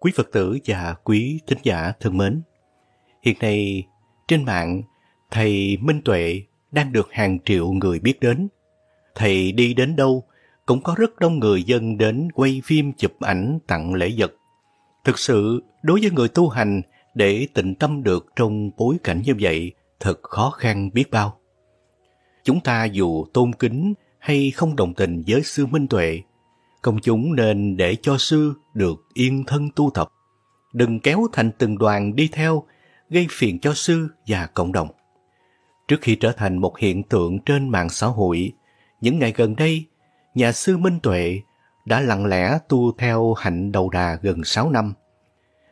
Quý Phật tử và quý thính giả thân mến, hiện nay trên mạng, thầy Minh Tuệ đang được hàng triệu người biết đến. Thầy đi đến đâu cũng có rất đông người dân đến quay phim chụp ảnh tặng lễ vật. Thực sự, đối với người tu hành, để tịnh tâm được trong bối cảnh như vậy thật khó khăn biết bao. Chúng ta dù tôn kính hay không đồng tình với sư Minh Tuệ, công chúng nên để cho sư được yên thân tu tập, đừng kéo thành từng đoàn đi theo, gây phiền cho sư và cộng đồng. Trước khi trở thành một hiện tượng trên mạng xã hội, những ngày gần đây, nhà sư Minh Tuệ đã lặng lẽ tu theo hạnh đầu đà gần 6 năm.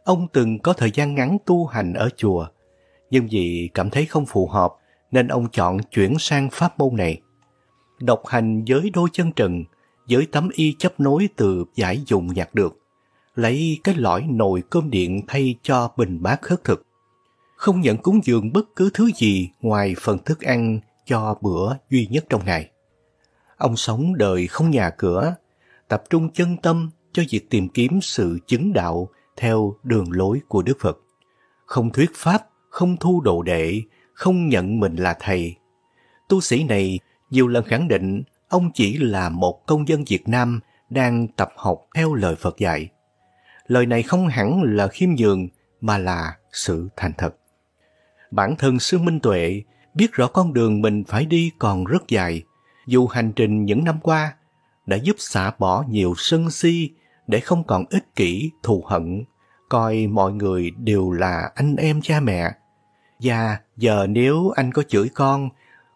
Ông từng có thời gian ngắn tu hành ở chùa, nhưng vì cảm thấy không phù hợp nên ông chọn chuyển sang pháp môn này. Độc hành với đôi chân trần với tấm y chấp nối từ giải dùng nhặt được, lấy cái lõi nồi cơm điện thay cho bình bát khất thực. Không nhận cúng dường bất cứ thứ gì ngoài phần thức ăn cho bữa duy nhất trong ngày. Ông sống đời không nhà cửa, tập trung chân tâm cho việc tìm kiếm sự chứng đạo theo đường lối của Đức Phật. Không thuyết pháp, không thu đồ đệ, không nhận mình là thầy. Tu sĩ này nhiều lần khẳng định ông chỉ là một công dân Việt Nam đang tập học theo lời Phật dạy. Lời này không hẳn là khiêm nhường mà là sự thành thật. Bản thân sư Minh Tuệ biết rõ con đường mình phải đi còn rất dài, dù hành trình những năm qua đã giúp xả bỏ nhiều sân si để không còn ích kỷ, thù hận, coi mọi người đều là anh em cha mẹ. Và giờ nếu anh có chửi con,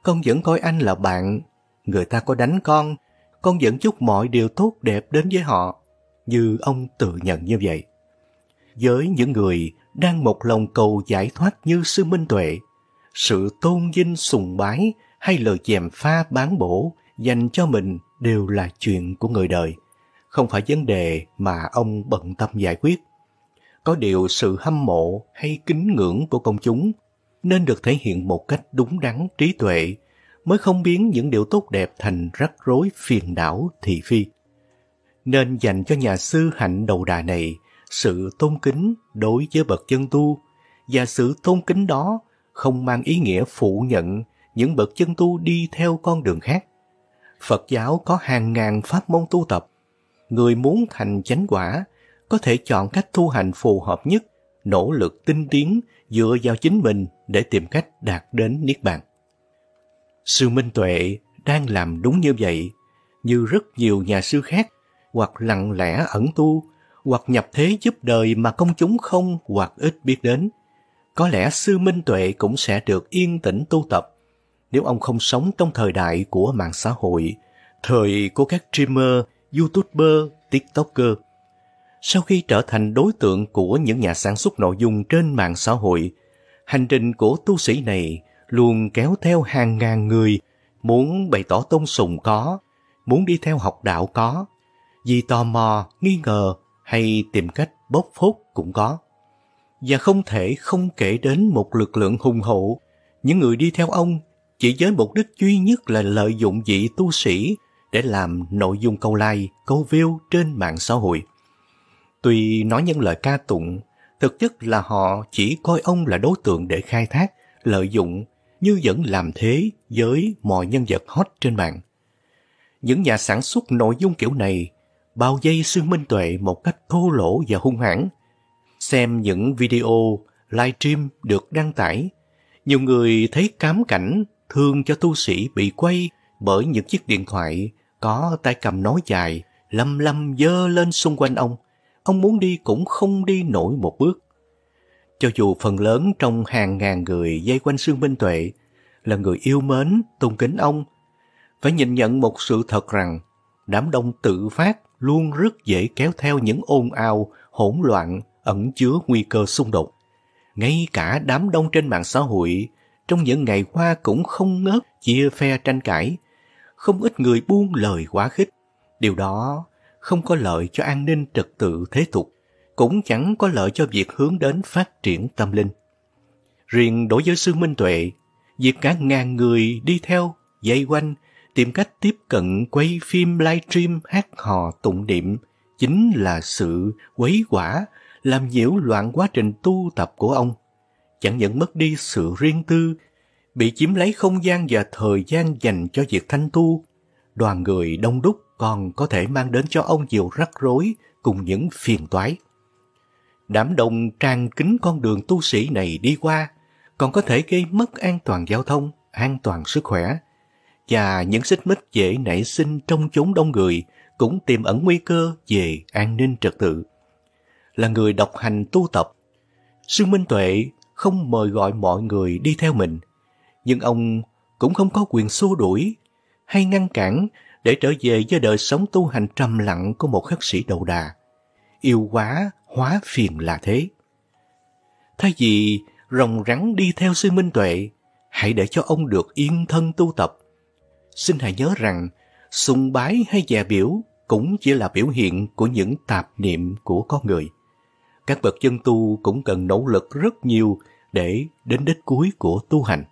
con vẫn coi anh là bạn người ta có đánh con, con vẫn chúc mọi điều tốt đẹp đến với họ, như ông tự nhận như vậy. Với những người đang một lòng cầu giải thoát như sư minh tuệ, sự tôn vinh sùng bái hay lời chèm pha bán bổ dành cho mình đều là chuyện của người đời, không phải vấn đề mà ông bận tâm giải quyết. Có điều sự hâm mộ hay kính ngưỡng của công chúng nên được thể hiện một cách đúng đắn trí tuệ mới không biến những điều tốt đẹp thành rắc rối phiền đảo thị phi. Nên dành cho nhà sư hạnh đầu đà này sự tôn kính đối với bậc chân tu và sự tôn kính đó không mang ý nghĩa phủ nhận những bậc chân tu đi theo con đường khác. Phật giáo có hàng ngàn pháp môn tu tập. Người muốn thành chánh quả có thể chọn cách tu hành phù hợp nhất, nỗ lực tinh tiến dựa vào chính mình để tìm cách đạt đến Niết Bàn. Sư Minh Tuệ đang làm đúng như vậy, như rất nhiều nhà sư khác, hoặc lặng lẽ ẩn tu, hoặc nhập thế giúp đời mà công chúng không hoặc ít biết đến. Có lẽ Sư Minh Tuệ cũng sẽ được yên tĩnh tu tập nếu ông không sống trong thời đại của mạng xã hội, thời của các streamer, youtuber, tiktoker. Sau khi trở thành đối tượng của những nhà sản xuất nội dung trên mạng xã hội, hành trình của tu sĩ này luôn kéo theo hàng ngàn người muốn bày tỏ tôn sùng có, muốn đi theo học đạo có, vì tò mò, nghi ngờ hay tìm cách bốc phốt cũng có. Và không thể không kể đến một lực lượng hùng hậu, những người đi theo ông chỉ với mục đích duy nhất là lợi dụng vị tu sĩ để làm nội dung câu like, câu view trên mạng xã hội. Tuy nói những lời ca tụng, thực chất là họ chỉ coi ông là đối tượng để khai thác, lợi dụng như vẫn làm thế với mọi nhân vật hot trên mạng. Những nhà sản xuất nội dung kiểu này bao dây Sương Minh Tuệ một cách thô lỗ và hung hãn. Xem những video, livestream được đăng tải, nhiều người thấy cám cảnh thương cho tu sĩ bị quay bởi những chiếc điện thoại có tay cầm nói dài, lăm lăm dơ lên xung quanh ông. Ông muốn đi cũng không đi nổi một bước. Cho dù phần lớn trong hàng ngàn người dây quanh Sương Minh Tuệ là người yêu mến, tôn kính ông, phải nhìn nhận một sự thật rằng đám đông tự phát luôn rất dễ kéo theo những ồn ào, hỗn loạn, ẩn chứa nguy cơ xung đột. Ngay cả đám đông trên mạng xã hội trong những ngày qua cũng không ngớt chia phe tranh cãi. Không ít người buông lời quá khích. Điều đó không có lợi cho an ninh trật tự thế tục cũng chẳng có lợi cho việc hướng đến phát triển tâm linh. Riêng đối với sư Minh Tuệ, việc cả ngàn người đi theo, dây quanh, tìm cách tiếp cận quay phim livestream hát hò tụng niệm chính là sự quấy quả làm nhiễu loạn quá trình tu tập của ông chẳng những mất đi sự riêng tư bị chiếm lấy không gian và thời gian dành cho việc thanh tu đoàn người đông đúc còn có thể mang đến cho ông nhiều rắc rối cùng những phiền toái đám đông trang kính con đường tu sĩ này đi qua còn có thể gây mất an toàn giao thông, an toàn sức khỏe. Và những xích mích dễ nảy sinh trong chốn đông người cũng tiềm ẩn nguy cơ về an ninh trật tự. Là người độc hành tu tập, sư Minh Tuệ không mời gọi mọi người đi theo mình, nhưng ông cũng không có quyền xua đuổi hay ngăn cản để trở về với đời sống tu hành trầm lặng của một khất sĩ đầu đà. Yêu quá hóa phiền là thế. Thay vì rồng rắn đi theo sư Minh Tuệ, hãy để cho ông được yên thân tu tập. Xin hãy nhớ rằng, sùng bái hay dè biểu cũng chỉ là biểu hiện của những tạp niệm của con người. Các bậc chân tu cũng cần nỗ lực rất nhiều để đến đích cuối của tu hành.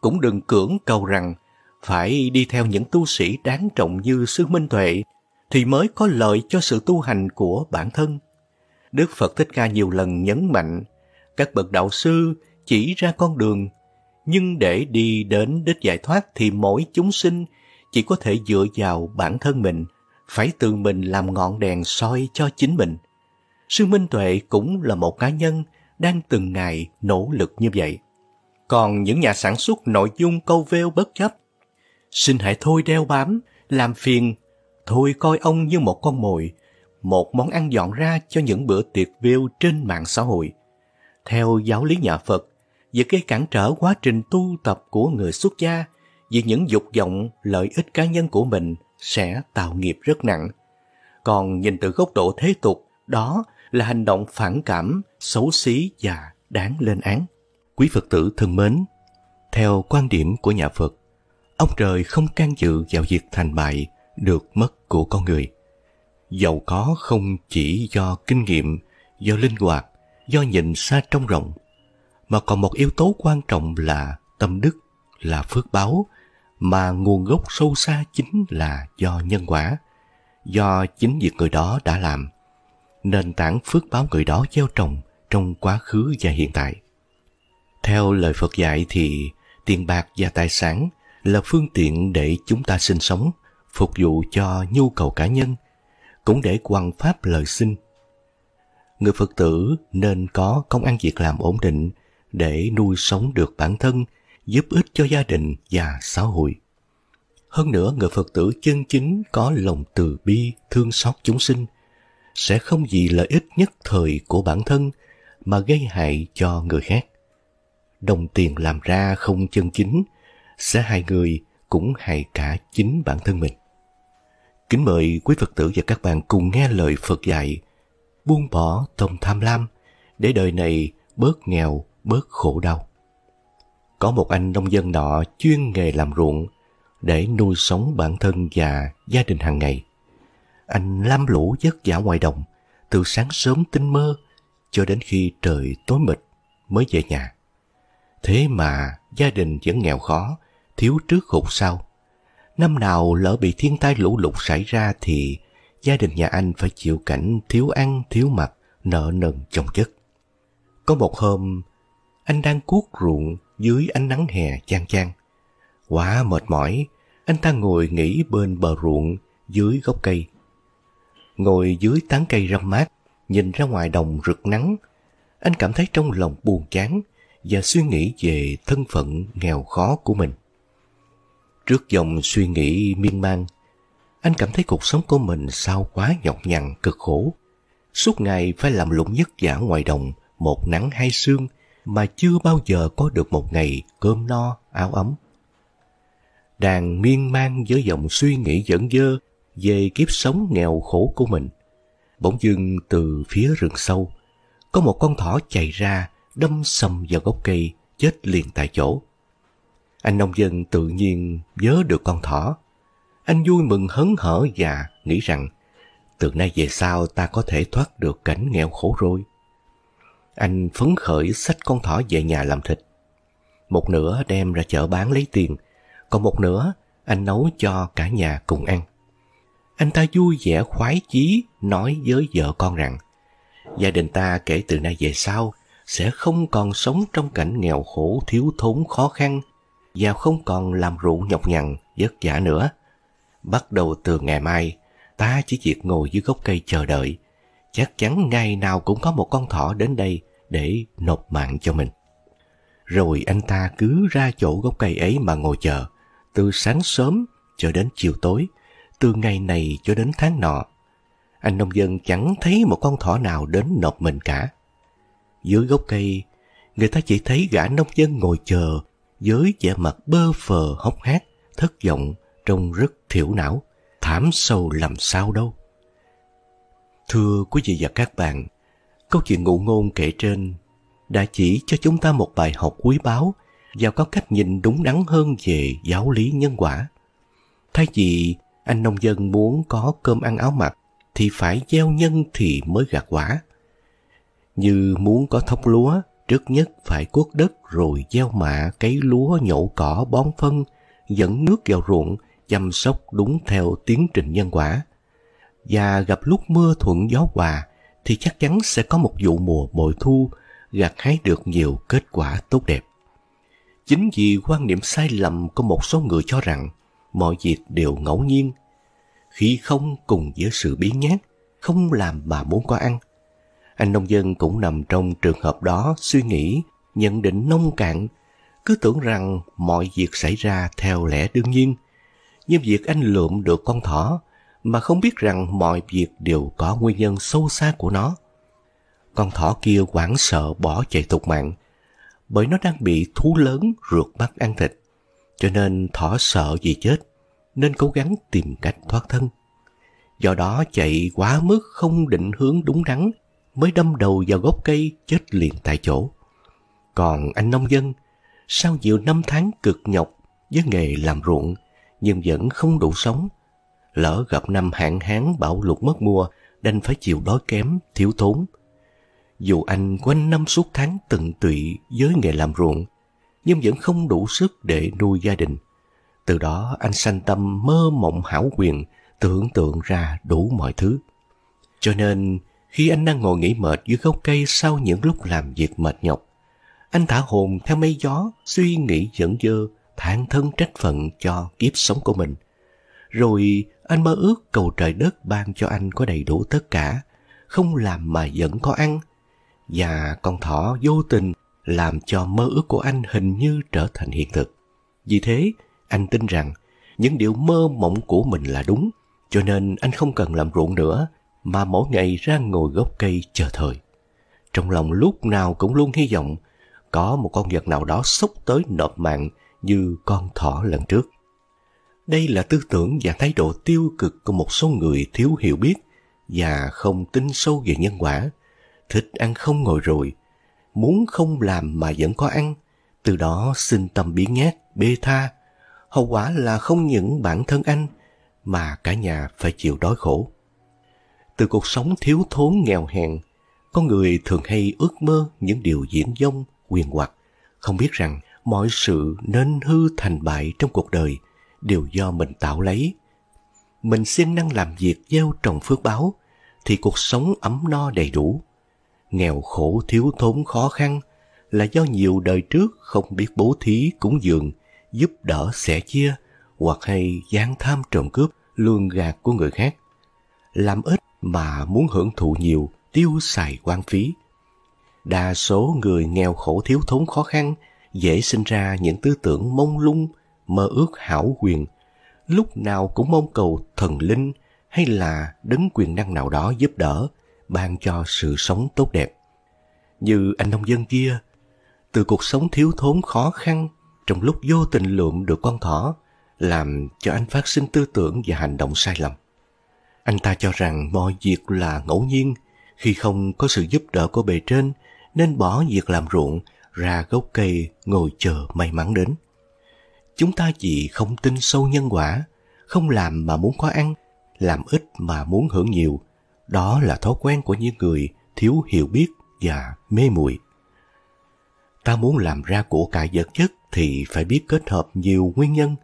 Cũng đừng cưỡng cầu rằng phải đi theo những tu sĩ đáng trọng như sư Minh Tuệ thì mới có lợi cho sự tu hành của bản thân Đức Phật Thích Ca nhiều lần nhấn mạnh các bậc đạo sư chỉ ra con đường, nhưng để đi đến đích giải thoát thì mỗi chúng sinh chỉ có thể dựa vào bản thân mình, phải tự mình làm ngọn đèn soi cho chính mình. Sư Minh Tuệ cũng là một cá nhân đang từng ngày nỗ lực như vậy. Còn những nhà sản xuất nội dung câu veo bất chấp, xin hãy thôi đeo bám, làm phiền, thôi coi ông như một con mồi, một món ăn dọn ra cho những bữa tiệc view trên mạng xã hội. Theo giáo lý nhà Phật, việc gây cản trở quá trình tu tập của người xuất gia vì những dục vọng lợi ích cá nhân của mình sẽ tạo nghiệp rất nặng. Còn nhìn từ góc độ thế tục, đó là hành động phản cảm, xấu xí và đáng lên án. Quý Phật tử thân mến, theo quan điểm của nhà Phật, ông trời không can dự vào việc thành bại, được mất của con người giàu có không chỉ do kinh nghiệm, do linh hoạt, do nhìn xa trong rộng, mà còn một yếu tố quan trọng là tâm đức, là phước báo, mà nguồn gốc sâu xa chính là do nhân quả, do chính việc người đó đã làm, nền tảng phước báo người đó gieo trồng trong quá khứ và hiện tại. Theo lời Phật dạy thì tiền bạc và tài sản là phương tiện để chúng ta sinh sống, phục vụ cho nhu cầu cá nhân cũng để quan pháp lời xin. Người Phật tử nên có công ăn việc làm ổn định để nuôi sống được bản thân, giúp ích cho gia đình và xã hội. Hơn nữa, người Phật tử chân chính có lòng từ bi, thương xót chúng sinh, sẽ không vì lợi ích nhất thời của bản thân mà gây hại cho người khác. Đồng tiền làm ra không chân chính sẽ hại người cũng hại cả chính bản thân mình. Kính mời quý Phật tử và các bạn cùng nghe lời Phật dạy, buông bỏ tâm tham lam để đời này bớt nghèo, bớt khổ đau. Có một anh nông dân nọ chuyên nghề làm ruộng để nuôi sống bản thân và gia đình hàng ngày. Anh lam lũ vất vả ngoài đồng, từ sáng sớm tinh mơ cho đến khi trời tối mịt mới về nhà. Thế mà gia đình vẫn nghèo khó, thiếu trước khục sau Năm nào lỡ bị thiên tai lũ lụt xảy ra thì gia đình nhà anh phải chịu cảnh thiếu ăn, thiếu mặc, nợ nần chồng chất. Có một hôm, anh đang cuốc ruộng dưới ánh nắng hè chan chang. Quá mệt mỏi, anh ta ngồi nghỉ bên bờ ruộng dưới gốc cây. Ngồi dưới tán cây râm mát, nhìn ra ngoài đồng rực nắng, anh cảm thấy trong lòng buồn chán và suy nghĩ về thân phận nghèo khó của mình. Trước dòng suy nghĩ miên man, anh cảm thấy cuộc sống của mình sao quá nhọc nhằn cực khổ. Suốt ngày phải làm lụng nhất giả ngoài đồng, một nắng hai sương mà chưa bao giờ có được một ngày cơm no, áo ấm. Đang miên man với dòng suy nghĩ dẫn dơ về kiếp sống nghèo khổ của mình. Bỗng dưng từ phía rừng sâu, có một con thỏ chạy ra đâm sầm vào gốc cây, chết liền tại chỗ. Anh nông dân tự nhiên nhớ được con thỏ. Anh vui mừng hớn hở và nghĩ rằng từ nay về sau ta có thể thoát được cảnh nghèo khổ rồi. Anh phấn khởi xách con thỏ về nhà làm thịt. Một nửa đem ra chợ bán lấy tiền, còn một nửa anh nấu cho cả nhà cùng ăn. Anh ta vui vẻ khoái chí nói với vợ con rằng gia đình ta kể từ nay về sau sẽ không còn sống trong cảnh nghèo khổ thiếu thốn khó khăn và không còn làm rượu nhọc nhằn, vất vả nữa. Bắt đầu từ ngày mai, ta chỉ việc ngồi dưới gốc cây chờ đợi. Chắc chắn ngày nào cũng có một con thỏ đến đây để nộp mạng cho mình. Rồi anh ta cứ ra chỗ gốc cây ấy mà ngồi chờ, từ sáng sớm cho đến chiều tối, từ ngày này cho đến tháng nọ. Anh nông dân chẳng thấy một con thỏ nào đến nộp mình cả. Dưới gốc cây, người ta chỉ thấy gã nông dân ngồi chờ với vẻ mặt bơ phờ hốc hác, thất vọng, trông rất thiểu não, thảm sâu làm sao đâu. Thưa quý vị và các bạn, câu chuyện ngụ ngôn kể trên đã chỉ cho chúng ta một bài học quý báu và có cách nhìn đúng đắn hơn về giáo lý nhân quả. Thay vì anh nông dân muốn có cơm ăn áo mặc thì phải gieo nhân thì mới gặt quả. Như muốn có thóc lúa Trước nhất phải cuốc đất rồi gieo mạ, cấy lúa, nhổ cỏ, bón phân, dẫn nước vào ruộng, chăm sóc đúng theo tiến trình nhân quả. Và gặp lúc mưa thuận gió hòa thì chắc chắn sẽ có một vụ mùa bội thu, gặt hái được nhiều kết quả tốt đẹp. Chính vì quan niệm sai lầm của một số người cho rằng mọi việc đều ngẫu nhiên. Khi không cùng với sự biến nhát, không làm mà muốn có ăn, anh nông dân cũng nằm trong trường hợp đó suy nghĩ, nhận định nông cạn, cứ tưởng rằng mọi việc xảy ra theo lẽ đương nhiên. Nhưng việc anh lượm được con thỏ mà không biết rằng mọi việc đều có nguyên nhân sâu xa của nó. Con thỏ kia hoảng sợ bỏ chạy tục mạng, bởi nó đang bị thú lớn rượt bắt ăn thịt. Cho nên thỏ sợ vì chết, nên cố gắng tìm cách thoát thân. Do đó chạy quá mức không định hướng đúng đắn mới đâm đầu vào gốc cây chết liền tại chỗ. Còn anh nông dân, sau nhiều năm tháng cực nhọc với nghề làm ruộng nhưng vẫn không đủ sống, lỡ gặp năm hạn hán bão lụt mất mùa đành phải chịu đói kém, thiếu thốn. Dù anh quanh năm suốt tháng tận tụy với nghề làm ruộng, nhưng vẫn không đủ sức để nuôi gia đình. Từ đó anh sanh tâm mơ mộng hảo quyền, tưởng tượng ra đủ mọi thứ. Cho nên khi anh đang ngồi nghỉ mệt dưới gốc cây sau những lúc làm việc mệt nhọc, anh thả hồn theo mây gió, suy nghĩ dẫn dơ, than thân trách phận cho kiếp sống của mình. Rồi anh mơ ước cầu trời đất ban cho anh có đầy đủ tất cả, không làm mà vẫn có ăn. Và con thỏ vô tình làm cho mơ ước của anh hình như trở thành hiện thực. Vì thế, anh tin rằng những điều mơ mộng của mình là đúng, cho nên anh không cần làm ruộng nữa mà mỗi ngày ra ngồi gốc cây chờ thời. Trong lòng lúc nào cũng luôn hy vọng có một con vật nào đó xốc tới nộp mạng như con thỏ lần trước. Đây là tư tưởng và thái độ tiêu cực của một số người thiếu hiểu biết và không tin sâu về nhân quả, thích ăn không ngồi rồi, muốn không làm mà vẫn có ăn, từ đó xin tâm biến nhát, bê tha. Hậu quả là không những bản thân anh mà cả nhà phải chịu đói khổ. Từ cuộc sống thiếu thốn nghèo hèn, con người thường hay ước mơ những điều diễn dông, quyền hoặc, không biết rằng mọi sự nên hư thành bại trong cuộc đời đều do mình tạo lấy. Mình siêng năng làm việc gieo trồng phước báo, thì cuộc sống ấm no đầy đủ. Nghèo khổ thiếu thốn khó khăn là do nhiều đời trước không biết bố thí cúng dường, giúp đỡ sẻ chia, hoặc hay gian tham trộm cướp, lương gạt của người khác. Làm ít mà muốn hưởng thụ nhiều, tiêu xài quan phí. Đa số người nghèo khổ thiếu thốn khó khăn dễ sinh ra những tư tưởng mông lung, mơ ước hảo quyền, lúc nào cũng mong cầu thần linh hay là đấng quyền năng nào đó giúp đỡ, ban cho sự sống tốt đẹp. Như anh nông dân kia, từ cuộc sống thiếu thốn khó khăn trong lúc vô tình lượm được con thỏ, làm cho anh phát sinh tư tưởng và hành động sai lầm. Anh ta cho rằng mọi việc là ngẫu nhiên, khi không có sự giúp đỡ của bề trên nên bỏ việc làm ruộng ra gốc cây ngồi chờ may mắn đến. Chúng ta chỉ không tin sâu nhân quả, không làm mà muốn có ăn, làm ít mà muốn hưởng nhiều. Đó là thói quen của những người thiếu hiểu biết và mê muội. Ta muốn làm ra của cải vật chất thì phải biết kết hợp nhiều nguyên nhân.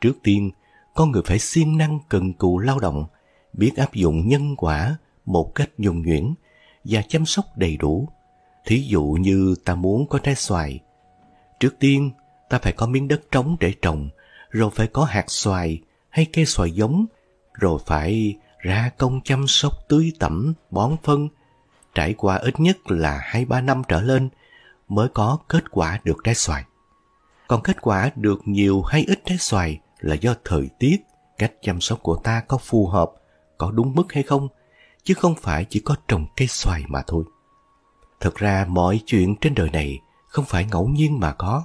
Trước tiên, con người phải siêng năng cần cù lao động – biết áp dụng nhân quả một cách nhuần nhuyễn và chăm sóc đầy đủ. Thí dụ như ta muốn có trái xoài, trước tiên ta phải có miếng đất trống để trồng, rồi phải có hạt xoài hay cây xoài giống, rồi phải ra công chăm sóc tưới tẩm, bón phân, trải qua ít nhất là 2-3 năm trở lên mới có kết quả được trái xoài. Còn kết quả được nhiều hay ít trái xoài là do thời tiết, cách chăm sóc của ta có phù hợp có đúng mức hay không, chứ không phải chỉ có trồng cây xoài mà thôi. Thật ra mọi chuyện trên đời này không phải ngẫu nhiên mà có.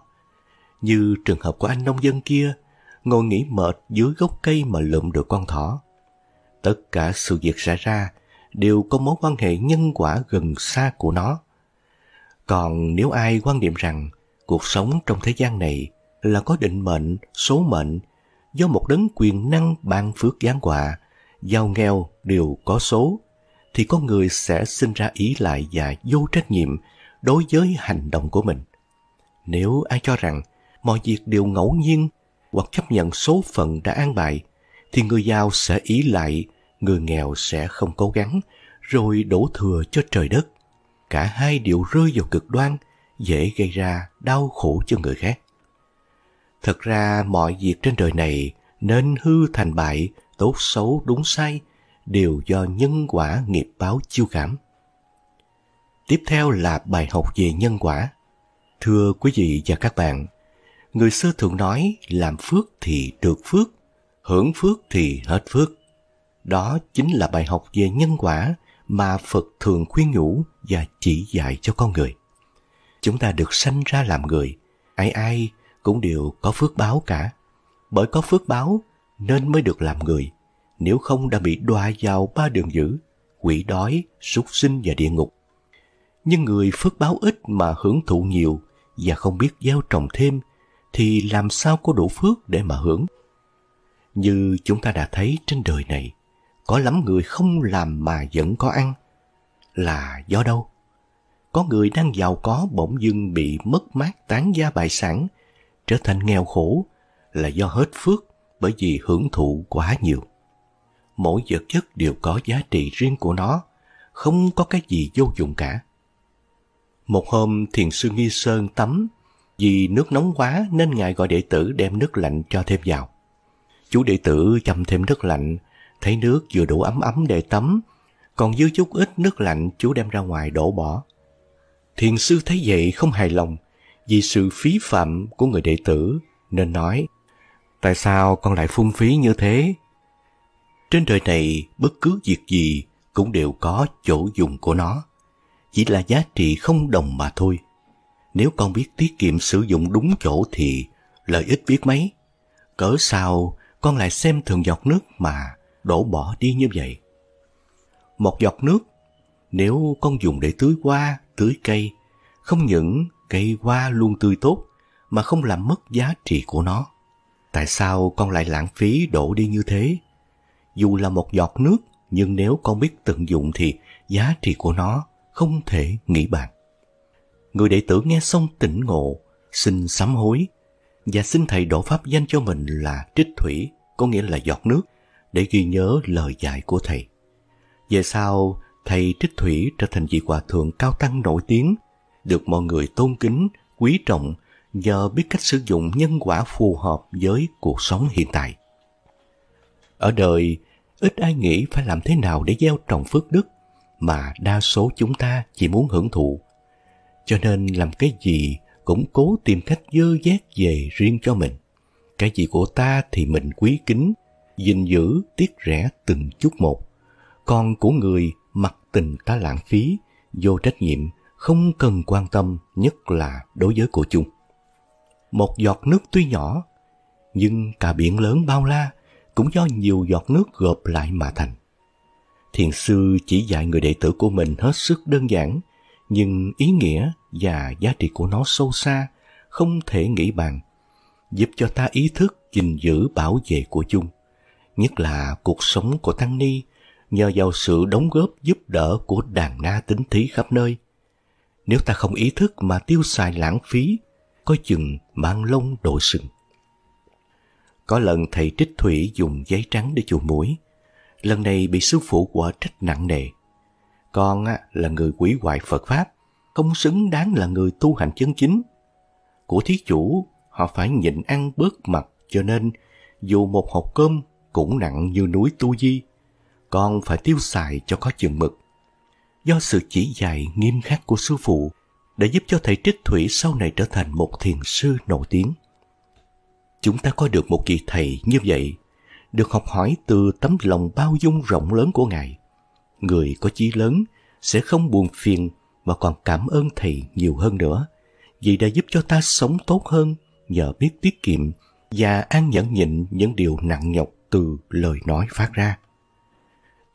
Như trường hợp của anh nông dân kia, ngồi nghỉ mệt dưới gốc cây mà lượm được con thỏ. Tất cả sự việc xảy ra đều có mối quan hệ nhân quả gần xa của nó. Còn nếu ai quan niệm rằng cuộc sống trong thế gian này là có định mệnh, số mệnh do một đấng quyền năng ban phước giáng họa giàu nghèo đều có số, thì con người sẽ sinh ra ý lại và vô trách nhiệm đối với hành động của mình. Nếu ai cho rằng mọi việc đều ngẫu nhiên hoặc chấp nhận số phận đã an bài, thì người giàu sẽ ý lại, người nghèo sẽ không cố gắng, rồi đổ thừa cho trời đất. Cả hai đều rơi vào cực đoan, dễ gây ra đau khổ cho người khác. Thật ra mọi việc trên đời này nên hư thành bại tốt xấu đúng sai đều do nhân quả nghiệp báo chiêu cảm. Tiếp theo là bài học về nhân quả. Thưa quý vị và các bạn, người xưa thường nói làm phước thì được phước, hưởng phước thì hết phước. Đó chính là bài học về nhân quả mà Phật thường khuyên nhủ và chỉ dạy cho con người. Chúng ta được sanh ra làm người, ai ai cũng đều có phước báo cả. Bởi có phước báo nên mới được làm người, nếu không đã bị đọa vào ba đường dữ, quỷ đói, súc sinh và địa ngục. Nhưng người phước báo ít mà hưởng thụ nhiều và không biết gieo trồng thêm thì làm sao có đủ phước để mà hưởng. Như chúng ta đã thấy trên đời này, có lắm người không làm mà vẫn có ăn. Là do đâu? Có người đang giàu có bỗng dưng bị mất mát tán gia bại sản, trở thành nghèo khổ là do hết phước bởi vì hưởng thụ quá nhiều. Mỗi vật chất đều có giá trị riêng của nó, không có cái gì vô dụng cả. Một hôm thiền sư Nghi Sơn tắm, vì nước nóng quá nên ngài gọi đệ tử đem nước lạnh cho thêm vào. Chú đệ tử chăm thêm nước lạnh, thấy nước vừa đủ ấm ấm để tắm, còn dư chút ít nước lạnh chú đem ra ngoài đổ bỏ. Thiền sư thấy vậy không hài lòng, vì sự phí phạm của người đệ tử nên nói Tại sao con lại phung phí như thế? Trên đời này, bất cứ việc gì cũng đều có chỗ dùng của nó. Chỉ là giá trị không đồng mà thôi. Nếu con biết tiết kiệm sử dụng đúng chỗ thì lợi ích biết mấy. Cỡ sao con lại xem thường giọt nước mà đổ bỏ đi như vậy? Một giọt nước, nếu con dùng để tưới hoa, tưới cây, không những cây hoa luôn tươi tốt mà không làm mất giá trị của nó tại sao con lại lãng phí đổ đi như thế? Dù là một giọt nước, nhưng nếu con biết tận dụng thì giá trị của nó không thể nghĩ bàn. Người đệ tử nghe xong tỉnh ngộ, xin sám hối và xin thầy đổ pháp danh cho mình là trích thủy, có nghĩa là giọt nước, để ghi nhớ lời dạy của thầy. Về sau, thầy trích thủy trở thành vị hòa thượng cao tăng nổi tiếng, được mọi người tôn kính, quý trọng nhờ biết cách sử dụng nhân quả phù hợp với cuộc sống hiện tại. Ở đời, ít ai nghĩ phải làm thế nào để gieo trồng phước đức, mà đa số chúng ta chỉ muốn hưởng thụ. Cho nên làm cái gì cũng cố tìm cách dơ dét về riêng cho mình. Cái gì của ta thì mình quý kính, gìn giữ, tiết rẻ từng chút một. Còn của người mặc tình ta lãng phí, vô trách nhiệm, không cần quan tâm nhất là đối với của chung một giọt nước tuy nhỏ, nhưng cả biển lớn bao la cũng do nhiều giọt nước gộp lại mà thành. Thiền sư chỉ dạy người đệ tử của mình hết sức đơn giản, nhưng ý nghĩa và giá trị của nó sâu xa, không thể nghĩ bàn, giúp cho ta ý thức gìn giữ bảo vệ của chung, nhất là cuộc sống của tăng ni nhờ vào sự đóng góp giúp đỡ của đàn na tính thí khắp nơi. Nếu ta không ý thức mà tiêu xài lãng phí có chừng mang lông đội sừng. Có lần thầy Trích Thủy dùng giấy trắng để chùi muối, lần này bị sư phụ quả trách nặng nề. Con là người quỷ hoại Phật Pháp, không xứng đáng là người tu hành chân chính. Của thí chủ, họ phải nhịn ăn bớt mặt cho nên dù một hộp cơm cũng nặng như núi tu di, con phải tiêu xài cho có chừng mực. Do sự chỉ dạy nghiêm khắc của sư phụ đã giúp cho thầy Trích Thủy sau này trở thành một thiền sư nổi tiếng. Chúng ta có được một kỳ thầy như vậy, được học hỏi từ tấm lòng bao dung rộng lớn của Ngài. Người có chí lớn sẽ không buồn phiền mà còn cảm ơn thầy nhiều hơn nữa, vì đã giúp cho ta sống tốt hơn nhờ biết tiết kiệm và an nhẫn nhịn những điều nặng nhọc từ lời nói phát ra.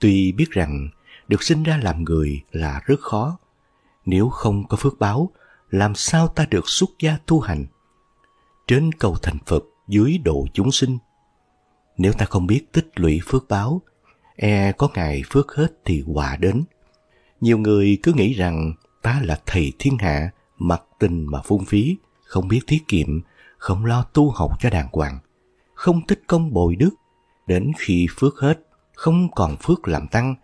Tuy biết rằng được sinh ra làm người là rất khó, nếu không có phước báo, làm sao ta được xuất gia tu hành? Trên cầu thành Phật dưới độ chúng sinh. Nếu ta không biết tích lũy phước báo, e có ngày phước hết thì quả đến. Nhiều người cứ nghĩ rằng ta là thầy thiên hạ, mặc tình mà phung phí, không biết tiết kiệm, không lo tu học cho đàng hoàng, không tích công bồi đức, đến khi phước hết, không còn phước làm tăng,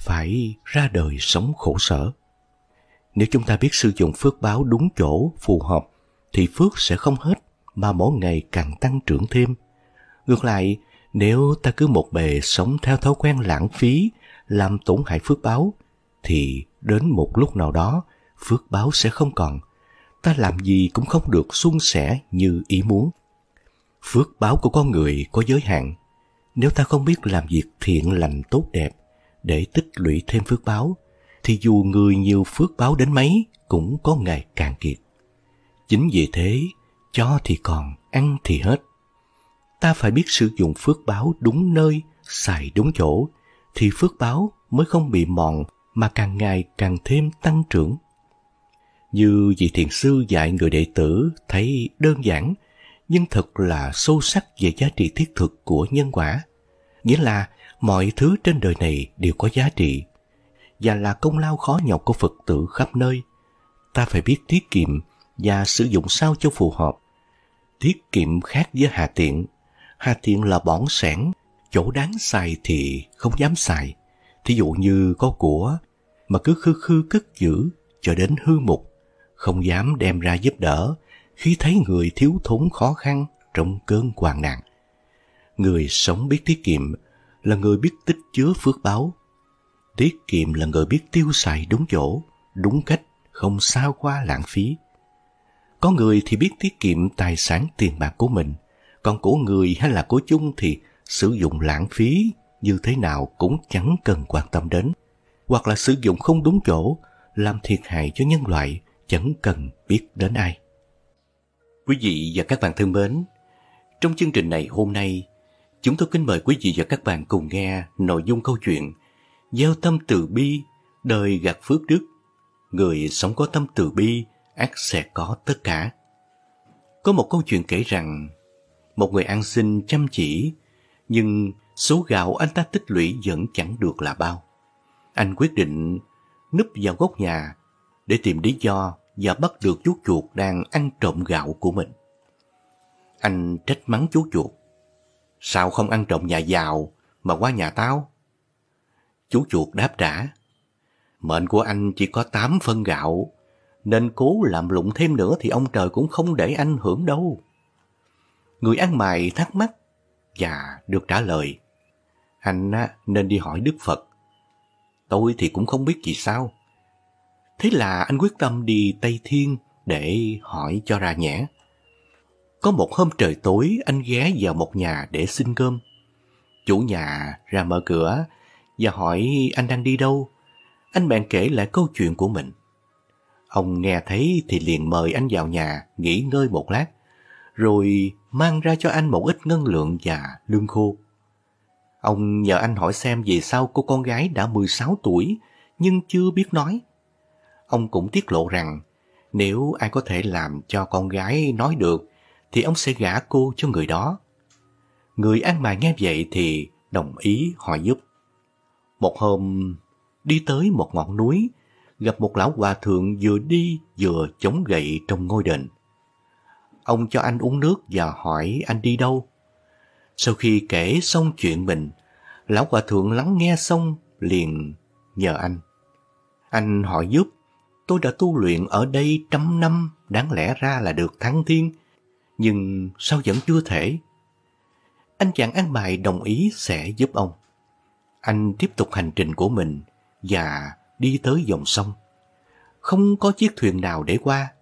phải ra đời sống khổ sở. Nếu chúng ta biết sử dụng phước báo đúng chỗ, phù hợp, thì phước sẽ không hết mà mỗi ngày càng tăng trưởng thêm. Ngược lại, nếu ta cứ một bề sống theo thói quen lãng phí, làm tổn hại phước báo, thì đến một lúc nào đó, phước báo sẽ không còn. Ta làm gì cũng không được suôn sẻ như ý muốn. Phước báo của con người có giới hạn. Nếu ta không biết làm việc thiện lành tốt đẹp để tích lũy thêm phước báo, thì dù người nhiều phước báo đến mấy cũng có ngày càng kiệt. Chính vì thế, cho thì còn, ăn thì hết. Ta phải biết sử dụng phước báo đúng nơi, xài đúng chỗ, thì phước báo mới không bị mòn mà càng ngày càng thêm tăng trưởng. Như vị thiền sư dạy người đệ tử thấy đơn giản, nhưng thật là sâu sắc về giá trị thiết thực của nhân quả. Nghĩa là mọi thứ trên đời này đều có giá trị và là công lao khó nhọc của Phật tử khắp nơi. Ta phải biết tiết kiệm và sử dụng sao cho phù hợp. Tiết kiệm khác với hà tiện. Hà tiện là bỏng sẻn, chỗ đáng xài thì không dám xài. Thí dụ như có của mà cứ khư khư cất giữ cho đến hư mục, không dám đem ra giúp đỡ khi thấy người thiếu thốn khó khăn trong cơn hoạn nạn. Người sống biết tiết kiệm là người biết tích chứa phước báo, Tiết kiệm là người biết tiêu xài đúng chỗ, đúng cách, không sao qua lãng phí. Có người thì biết tiết kiệm tài sản tiền bạc của mình, còn của người hay là của chung thì sử dụng lãng phí như thế nào cũng chẳng cần quan tâm đến. Hoặc là sử dụng không đúng chỗ, làm thiệt hại cho nhân loại, chẳng cần biết đến ai. Quý vị và các bạn thân mến, trong chương trình này hôm nay, chúng tôi kính mời quý vị và các bạn cùng nghe nội dung câu chuyện gieo tâm từ bi, đời gặt phước đức. Người sống có tâm từ bi, ác sẽ có tất cả. Có một câu chuyện kể rằng, một người ăn xin chăm chỉ, nhưng số gạo anh ta tích lũy vẫn chẳng được là bao. Anh quyết định núp vào góc nhà để tìm lý do và bắt được chú chuột đang ăn trộm gạo của mình. Anh trách mắng chú chuột. Sao không ăn trộm nhà giàu mà qua nhà tao? Chú chuột đáp trả. Mệnh của anh chỉ có 8 phân gạo, nên cố làm lụng thêm nữa thì ông trời cũng không để anh hưởng đâu. Người ăn mày thắc mắc và được trả lời. Anh nên đi hỏi Đức Phật. Tôi thì cũng không biết gì sao. Thế là anh quyết tâm đi Tây Thiên để hỏi cho ra nhẽ. Có một hôm trời tối anh ghé vào một nhà để xin cơm. Chủ nhà ra mở cửa và hỏi anh đang đi đâu. Anh bạn kể lại câu chuyện của mình. Ông nghe thấy thì liền mời anh vào nhà nghỉ ngơi một lát, rồi mang ra cho anh một ít ngân lượng và lương khô. Ông nhờ anh hỏi xem vì sao cô con gái đã 16 tuổi nhưng chưa biết nói. Ông cũng tiết lộ rằng nếu ai có thể làm cho con gái nói được thì ông sẽ gả cô cho người đó. Người ăn mày nghe vậy thì đồng ý hỏi giúp. Một hôm, đi tới một ngọn núi, gặp một lão hòa thượng vừa đi vừa chống gậy trong ngôi đền. Ông cho anh uống nước và hỏi anh đi đâu. Sau khi kể xong chuyện mình, lão hòa thượng lắng nghe xong liền nhờ anh. Anh hỏi giúp, tôi đã tu luyện ở đây trăm năm, đáng lẽ ra là được thắng thiên, nhưng sao vẫn chưa thể? Anh chàng ăn bài đồng ý sẽ giúp ông. Anh tiếp tục hành trình của mình và đi tới dòng sông. Không có chiếc thuyền nào để qua.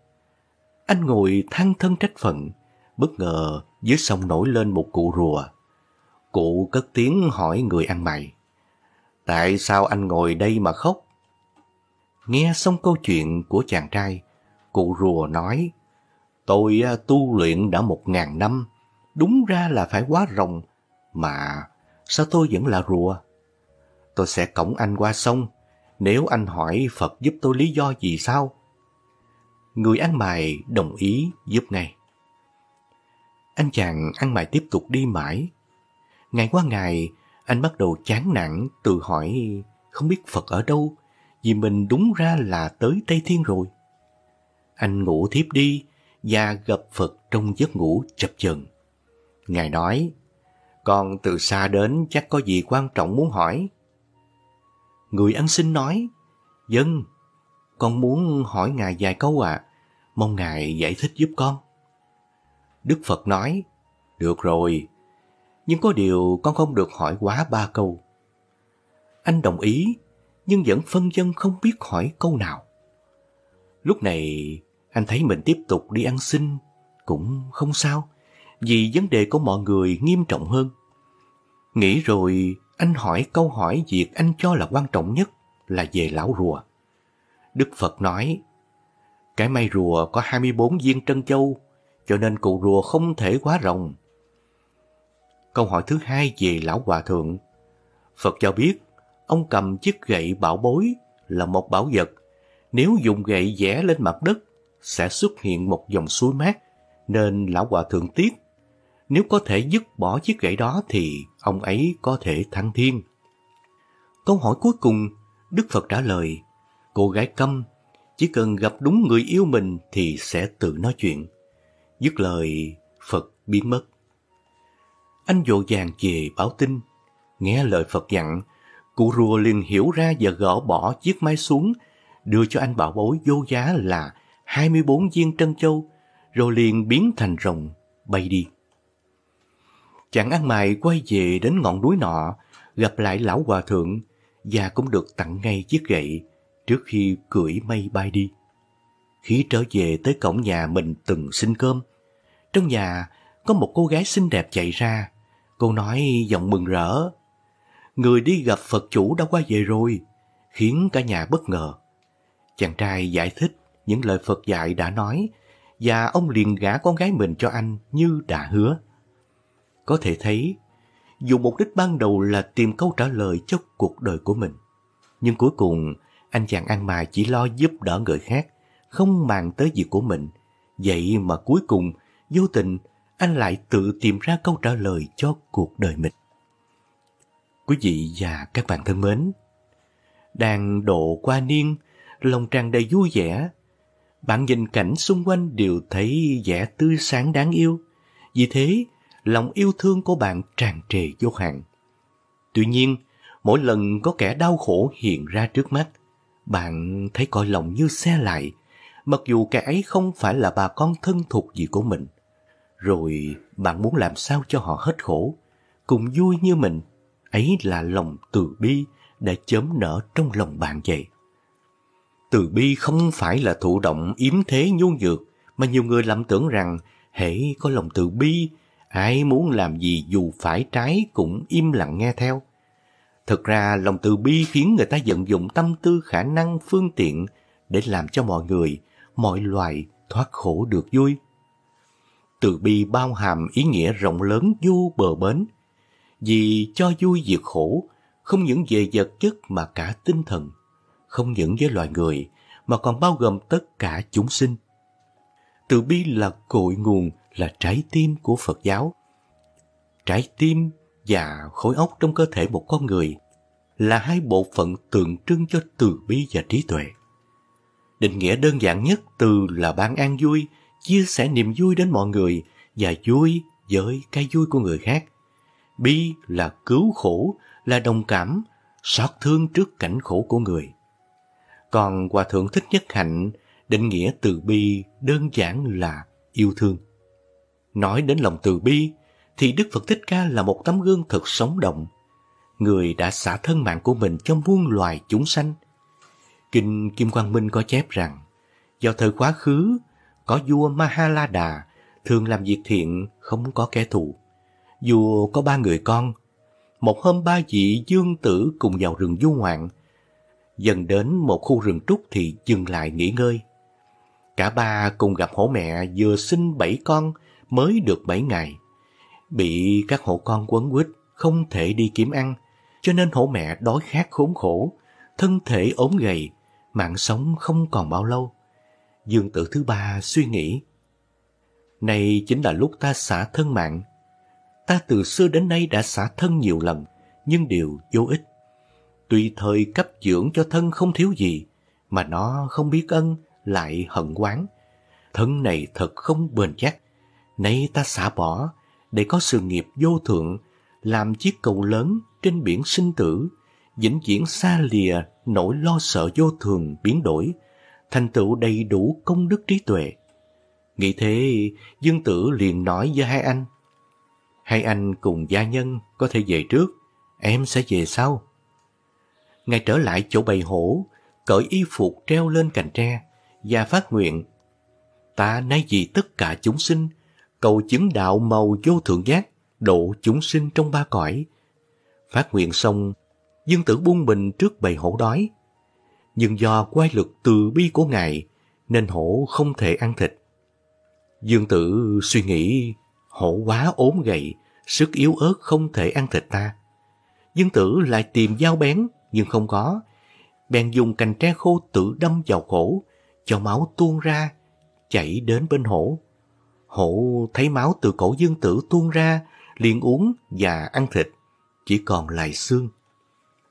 Anh ngồi than thân trách phận, bất ngờ dưới sông nổi lên một cụ rùa. Cụ cất tiếng hỏi người ăn mày. Tại sao anh ngồi đây mà khóc? Nghe xong câu chuyện của chàng trai, cụ rùa nói Tôi à, tu luyện đã một ngàn năm, đúng ra là phải quá rồng, mà sao tôi vẫn là rùa? tôi sẽ cổng anh qua sông. Nếu anh hỏi Phật giúp tôi lý do gì sao? Người ăn mày đồng ý giúp ngay. Anh chàng ăn mày tiếp tục đi mãi. Ngày qua ngày, anh bắt đầu chán nản tự hỏi không biết Phật ở đâu vì mình đúng ra là tới Tây Thiên rồi. Anh ngủ thiếp đi và gặp Phật trong giấc ngủ chập chờn. Ngài nói, con từ xa đến chắc có gì quan trọng muốn hỏi. Người ăn xin nói, Dân, con muốn hỏi Ngài vài câu ạ, à, mong Ngài giải thích giúp con. Đức Phật nói, được rồi, nhưng có điều con không được hỏi quá ba câu. Anh đồng ý, nhưng vẫn phân dân không biết hỏi câu nào. Lúc này, anh thấy mình tiếp tục đi ăn xin cũng không sao, vì vấn đề của mọi người nghiêm trọng hơn. Nghĩ rồi anh hỏi câu hỏi việc anh cho là quan trọng nhất là về lão rùa. Đức Phật nói, cái may rùa có 24 viên trân châu, cho nên cụ rùa không thể quá rồng. Câu hỏi thứ hai về lão hòa thượng. Phật cho biết, ông cầm chiếc gậy bảo bối là một bảo vật. Nếu dùng gậy vẽ lên mặt đất, sẽ xuất hiện một dòng suối mát, nên lão hòa thượng tiếc nếu có thể dứt bỏ chiếc gậy đó thì ông ấy có thể thăng thiên. Câu hỏi cuối cùng, Đức Phật trả lời, cô gái câm chỉ cần gặp đúng người yêu mình thì sẽ tự nói chuyện. Dứt lời, Phật biến mất. Anh vội vàng về báo tin, nghe lời Phật dặn, cụ rùa liền hiểu ra và gỡ bỏ chiếc máy xuống, đưa cho anh bảo bối vô giá là 24 viên trân châu, rồi liền biến thành rồng, bay đi. Chàng ăn mày quay về đến ngọn núi nọ, gặp lại lão hòa thượng và cũng được tặng ngay chiếc gậy trước khi cưỡi mây bay đi. Khi trở về tới cổng nhà mình từng xin cơm, trong nhà có một cô gái xinh đẹp chạy ra. Cô nói giọng mừng rỡ. Người đi gặp Phật chủ đã qua về rồi, khiến cả nhà bất ngờ. Chàng trai giải thích những lời Phật dạy đã nói và ông liền gả con gái mình cho anh như đã hứa. Có thể thấy, dù mục đích ban đầu là tìm câu trả lời cho cuộc đời của mình, nhưng cuối cùng anh chàng ăn mài chỉ lo giúp đỡ người khác, không màng tới việc của mình. Vậy mà cuối cùng, vô tình, anh lại tự tìm ra câu trả lời cho cuộc đời mình. Quý vị và các bạn thân mến, đang độ qua niên, lòng tràn đầy vui vẻ. Bạn nhìn cảnh xung quanh đều thấy vẻ tươi sáng đáng yêu. Vì thế, lòng yêu thương của bạn tràn trề vô hạn. Tuy nhiên, mỗi lần có kẻ đau khổ hiện ra trước mắt, bạn thấy cõi lòng như xe lại, mặc dù kẻ ấy không phải là bà con thân thuộc gì của mình. Rồi bạn muốn làm sao cho họ hết khổ, cùng vui như mình, ấy là lòng từ bi đã chớm nở trong lòng bạn vậy. Từ bi không phải là thụ động yếm thế nhu nhược mà nhiều người lầm tưởng rằng hễ có lòng từ bi Ai muốn làm gì dù phải trái cũng im lặng nghe theo. Thực ra lòng từ bi khiến người ta vận dụng tâm tư khả năng phương tiện để làm cho mọi người, mọi loài thoát khổ được vui. Từ bi bao hàm ý nghĩa rộng lớn vô bờ bến. Vì cho vui diệt khổ, không những về vật chất mà cả tinh thần, không những với loài người mà còn bao gồm tất cả chúng sinh. Từ bi là cội nguồn là trái tim của Phật giáo. Trái tim và khối óc trong cơ thể một con người là hai bộ phận tượng trưng cho từ bi và trí tuệ. Định nghĩa đơn giản nhất từ là ban an vui, chia sẻ niềm vui đến mọi người và vui với cái vui của người khác. Bi là cứu khổ, là đồng cảm, xót thương trước cảnh khổ của người. Còn Hòa Thượng Thích Nhất Hạnh định nghĩa từ bi đơn giản là yêu thương. Nói đến lòng từ bi, thì Đức Phật Thích Ca là một tấm gương thật sống động. Người đã xả thân mạng của mình cho muôn loài chúng sanh. Kinh Kim Quang Minh có chép rằng, vào thời quá khứ, có vua Mahalada thường làm việc thiện không có kẻ thù. Vua có ba người con, một hôm ba vị dương tử cùng vào rừng du ngoạn. Dần đến một khu rừng trúc thì dừng lại nghỉ ngơi. Cả ba cùng gặp hổ mẹ vừa sinh bảy con mới được 7 ngày. Bị các hộ con quấn quýt không thể đi kiếm ăn, cho nên hổ mẹ đói khát khốn khổ, thân thể ốm gầy, mạng sống không còn bao lâu. Dương tử thứ ba suy nghĩ. Này chính là lúc ta xả thân mạng. Ta từ xưa đến nay đã xả thân nhiều lần, nhưng đều vô ích. Tuy thời cấp dưỡng cho thân không thiếu gì, mà nó không biết ân, lại hận quán. Thân này thật không bền chắc, Nay ta xả bỏ, để có sự nghiệp vô thượng, làm chiếc cầu lớn trên biển sinh tử, vĩnh viễn xa lìa nỗi lo sợ vô thường biến đổi, thành tựu đầy đủ công đức trí tuệ. Nghĩ thế, Dương Tử liền nói với hai anh, hai anh cùng gia nhân có thể về trước, em sẽ về sau. Ngài trở lại chỗ bầy hổ, cởi y phục treo lên cành tre và phát nguyện, ta nay vì tất cả chúng sinh cầu chứng đạo màu vô thượng giác, độ chúng sinh trong ba cõi. Phát nguyện xong, dương tử buông mình trước bầy hổ đói. Nhưng do quay lực từ bi của ngài, nên hổ không thể ăn thịt. Dương tử suy nghĩ, hổ quá ốm gậy, sức yếu ớt không thể ăn thịt ta. Dương tử lại tìm dao bén, nhưng không có. Bèn dùng cành tre khô tự đâm vào cổ, cho máu tuôn ra, chảy đến bên hổ. Hổ thấy máu từ cổ dương tử tuôn ra, liền uống và ăn thịt, chỉ còn lại xương.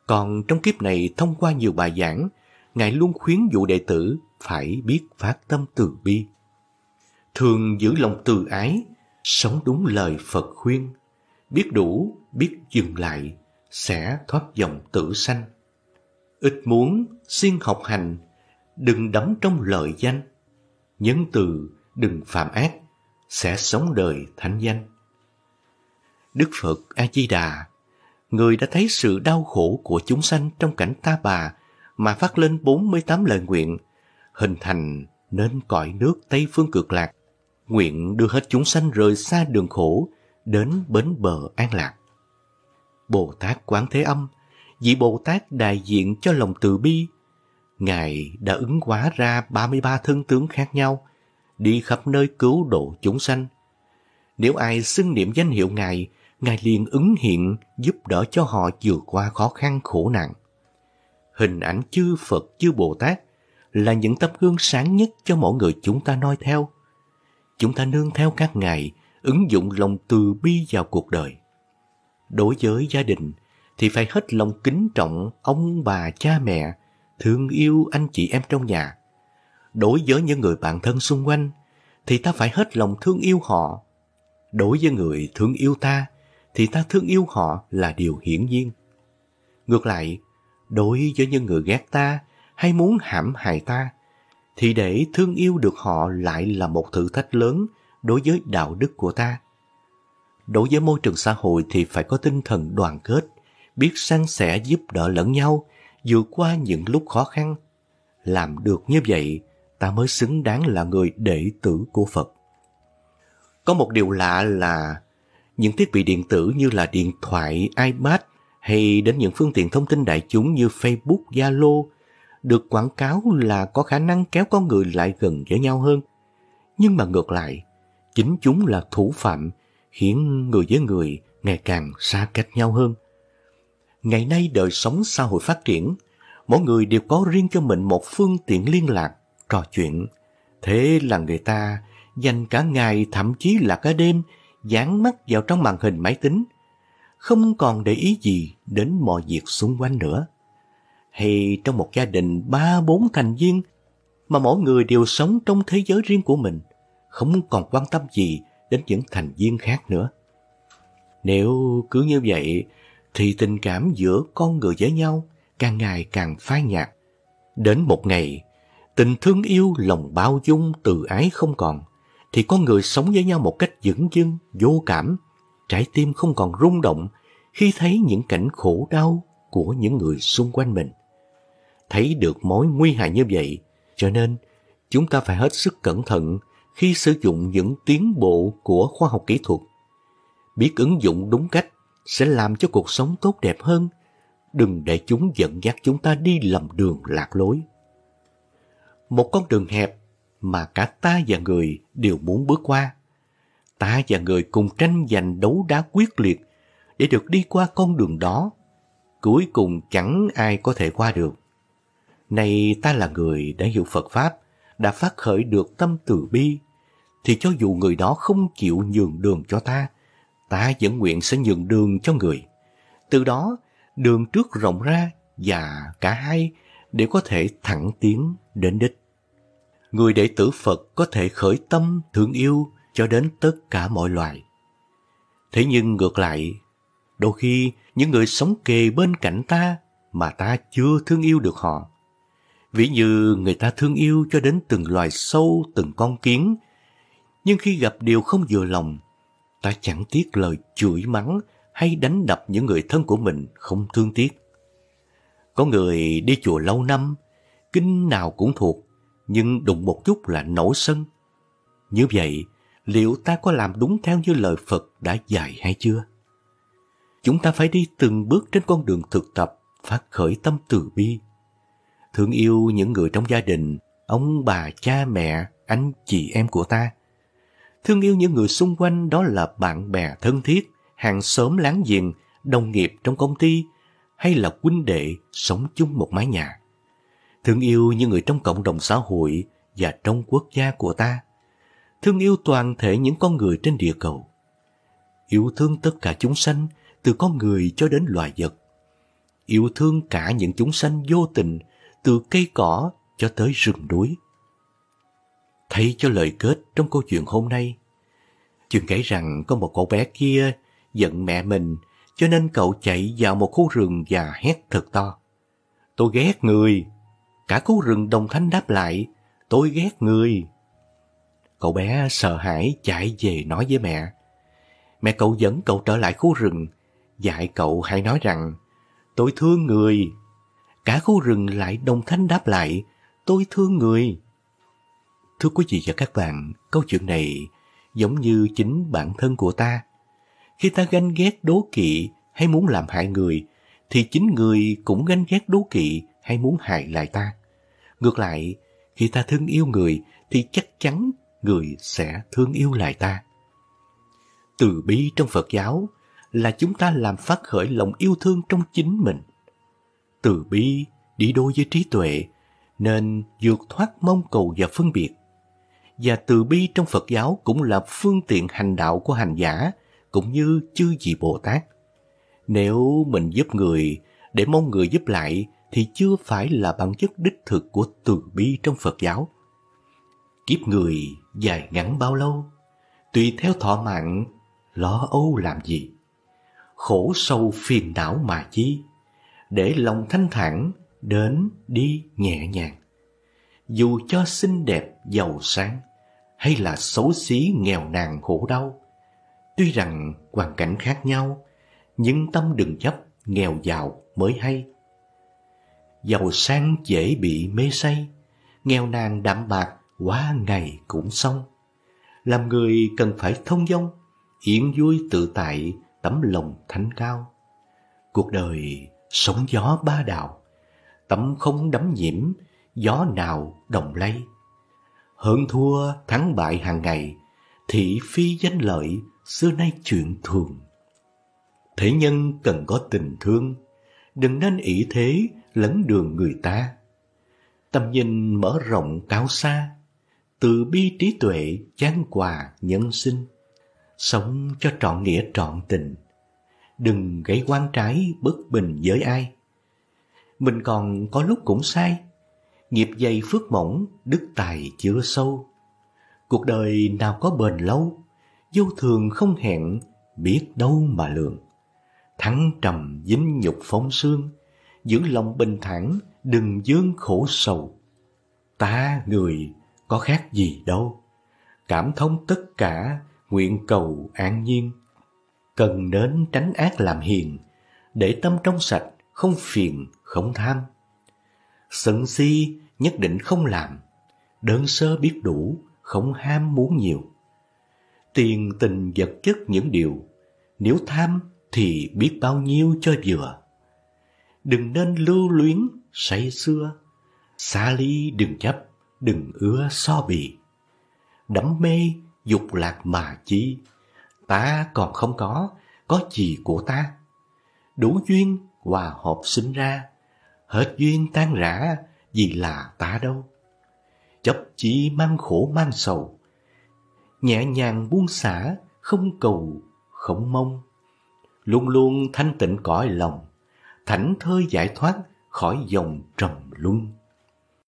Còn trong kiếp này thông qua nhiều bài giảng, Ngài luôn khuyến dụ đệ tử phải biết phát tâm từ bi. Thường giữ lòng từ ái, sống đúng lời Phật khuyên, biết đủ, biết dừng lại, sẽ thoát dòng tử sanh. Ít muốn, siêng học hành, đừng đắm trong lợi danh. Nhân từ, đừng phạm ác, sẽ sống đời thánh danh. Đức Phật A-di-đà, người đã thấy sự đau khổ của chúng sanh trong cảnh ta bà mà phát lên 48 lời nguyện, hình thành nên cõi nước Tây Phương Cực Lạc, nguyện đưa hết chúng sanh rời xa đường khổ đến bến bờ an lạc. Bồ Tát Quán Thế Âm, vị Bồ Tát đại diện cho lòng từ bi, Ngài đã ứng hóa ra 33 thân tướng khác nhau đi khắp nơi cứu độ chúng sanh. Nếu ai xưng niệm danh hiệu Ngài, Ngài liền ứng hiện giúp đỡ cho họ vượt qua khó khăn khổ nạn. Hình ảnh chư Phật, chư Bồ Tát là những tấm gương sáng nhất cho mỗi người chúng ta noi theo. Chúng ta nương theo các ngài, ứng dụng lòng từ bi vào cuộc đời. Đối với gia đình thì phải hết lòng kính trọng ông bà cha mẹ, thương yêu anh chị em trong nhà, đối với những người bạn thân xung quanh thì ta phải hết lòng thương yêu họ đối với người thương yêu ta thì ta thương yêu họ là điều hiển nhiên ngược lại đối với những người ghét ta hay muốn hãm hại ta thì để thương yêu được họ lại là một thử thách lớn đối với đạo đức của ta đối với môi trường xã hội thì phải có tinh thần đoàn kết biết san sẻ giúp đỡ lẫn nhau vượt qua những lúc khó khăn làm được như vậy ta mới xứng đáng là người đệ tử của Phật. Có một điều lạ là những thiết bị điện tử như là điện thoại, iPad hay đến những phương tiện thông tin đại chúng như Facebook, Zalo được quảng cáo là có khả năng kéo con người lại gần với nhau hơn. Nhưng mà ngược lại, chính chúng là thủ phạm khiến người với người ngày càng xa cách nhau hơn. Ngày nay đời sống xã hội phát triển, mỗi người đều có riêng cho mình một phương tiện liên lạc trò chuyện. Thế là người ta dành cả ngày thậm chí là cả đêm dán mắt vào trong màn hình máy tính, không còn để ý gì đến mọi việc xung quanh nữa. Hay trong một gia đình ba bốn thành viên mà mỗi người đều sống trong thế giới riêng của mình, không còn quan tâm gì đến những thành viên khác nữa. Nếu cứ như vậy thì tình cảm giữa con người với nhau càng ngày càng phai nhạt. Đến một ngày tình thương yêu, lòng bao dung, từ ái không còn, thì con người sống với nhau một cách dững dưng, vô cảm, trái tim không còn rung động khi thấy những cảnh khổ đau của những người xung quanh mình. Thấy được mối nguy hại như vậy, cho nên chúng ta phải hết sức cẩn thận khi sử dụng những tiến bộ của khoa học kỹ thuật. Biết ứng dụng đúng cách sẽ làm cho cuộc sống tốt đẹp hơn, đừng để chúng dẫn dắt chúng ta đi lầm đường lạc lối một con đường hẹp mà cả ta và người đều muốn bước qua. Ta và người cùng tranh giành đấu đá quyết liệt để được đi qua con đường đó. Cuối cùng chẳng ai có thể qua được. Này ta là người đã hiểu Phật Pháp, đã phát khởi được tâm từ bi, thì cho dù người đó không chịu nhường đường cho ta, ta vẫn nguyện sẽ nhường đường cho người. Từ đó, đường trước rộng ra và cả hai để có thể thẳng tiến đến đích. Người đệ tử Phật có thể khởi tâm thương yêu cho đến tất cả mọi loài. Thế nhưng ngược lại, đôi khi những người sống kề bên cạnh ta mà ta chưa thương yêu được họ. Ví như người ta thương yêu cho đến từng loài sâu, từng con kiến. Nhưng khi gặp điều không vừa lòng, ta chẳng tiếc lời chửi mắng hay đánh đập những người thân của mình không thương tiếc. Có người đi chùa lâu năm, kinh nào cũng thuộc, nhưng đụng một chút là nổi sân. Như vậy, liệu ta có làm đúng theo như lời Phật đã dạy hay chưa? Chúng ta phải đi từng bước trên con đường thực tập, phát khởi tâm từ bi. Thương yêu những người trong gia đình, ông bà, cha mẹ, anh chị em của ta. Thương yêu những người xung quanh đó là bạn bè thân thiết, hàng xóm láng giềng, đồng nghiệp trong công ty, hay là huynh đệ sống chung một mái nhà. Thương yêu như người trong cộng đồng xã hội và trong quốc gia của ta. Thương yêu toàn thể những con người trên địa cầu. Yêu thương tất cả chúng sanh, từ con người cho đến loài vật. Yêu thương cả những chúng sanh vô tình, từ cây cỏ cho tới rừng núi. Thấy cho lời kết trong câu chuyện hôm nay, chuyện kể rằng có một cậu bé kia giận mẹ mình cho nên cậu chạy vào một khu rừng và hét thật to. Tôi ghét người. Cả khu rừng đồng thanh đáp lại, tôi ghét người. Cậu bé sợ hãi chạy về nói với mẹ. Mẹ cậu dẫn cậu trở lại khu rừng, dạy cậu hãy nói rằng, tôi thương người. Cả khu rừng lại đồng thanh đáp lại, tôi thương người. Thưa quý vị và các bạn, câu chuyện này giống như chính bản thân của ta khi ta ganh ghét đố kỵ hay muốn làm hại người, thì chính người cũng ganh ghét đố kỵ hay muốn hại lại ta. Ngược lại, khi ta thương yêu người thì chắc chắn người sẽ thương yêu lại ta. Từ bi trong Phật giáo là chúng ta làm phát khởi lòng yêu thương trong chính mình. Từ bi đi đôi với trí tuệ nên vượt thoát mong cầu và phân biệt. Và từ bi trong Phật giáo cũng là phương tiện hành đạo của hành giả cũng như chư vị Bồ Tát. Nếu mình giúp người để mong người giúp lại thì chưa phải là bản chất đích thực của từ bi trong Phật giáo. Kiếp người dài ngắn bao lâu, tùy theo thọ mạng, lo âu làm gì. Khổ sâu phiền não mà chi, để lòng thanh thản đến đi nhẹ nhàng. Dù cho xinh đẹp, giàu sang, hay là xấu xí nghèo nàn khổ đau Tuy rằng hoàn cảnh khác nhau, nhưng tâm đừng chấp nghèo giàu mới hay. Giàu sang dễ bị mê say, nghèo nàn đạm bạc quá ngày cũng xong. Làm người cần phải thông dong, yên vui tự tại, tấm lòng thánh cao. Cuộc đời sóng gió ba đạo, tấm không đắm nhiễm, gió nào đồng lay. Hơn thua thắng bại hàng ngày, thị phi danh lợi xưa nay chuyện thường. Thế nhân cần có tình thương, đừng nên ỷ thế lấn đường người ta. Tâm nhìn mở rộng cao xa, từ bi trí tuệ chán quà nhân sinh, sống cho trọn nghĩa trọn tình. Đừng gây quan trái bất bình với ai. Mình còn có lúc cũng sai, nghiệp dày phước mỏng, đức tài chưa sâu. Cuộc đời nào có bền lâu, vô thường không hẹn, biết đâu mà lường. Thắng trầm dính nhục phóng sương, giữ lòng bình thản, đừng dướng khổ sầu. Ta người có khác gì đâu, cảm thông tất cả, nguyện cầu an nhiên. Cần đến tránh ác làm hiền, để tâm trong sạch, không phiền, không tham. Sận si nhất định không làm, đơn sơ biết đủ, không ham muốn nhiều tiền tình vật chất những điều nếu tham thì biết bao nhiêu cho vừa đừng nên lưu luyến say xưa xa ly đừng chấp đừng ưa so bì đắm mê dục lạc mà chi ta còn không có có gì của ta đủ duyên hòa hợp sinh ra hết duyên tan rã gì là ta đâu chấp chỉ mang khổ mang sầu nhẹ nhàng buông xả, không cầu, không mong. Luôn luôn thanh tịnh cõi lòng, thảnh thơi giải thoát khỏi dòng trầm luân.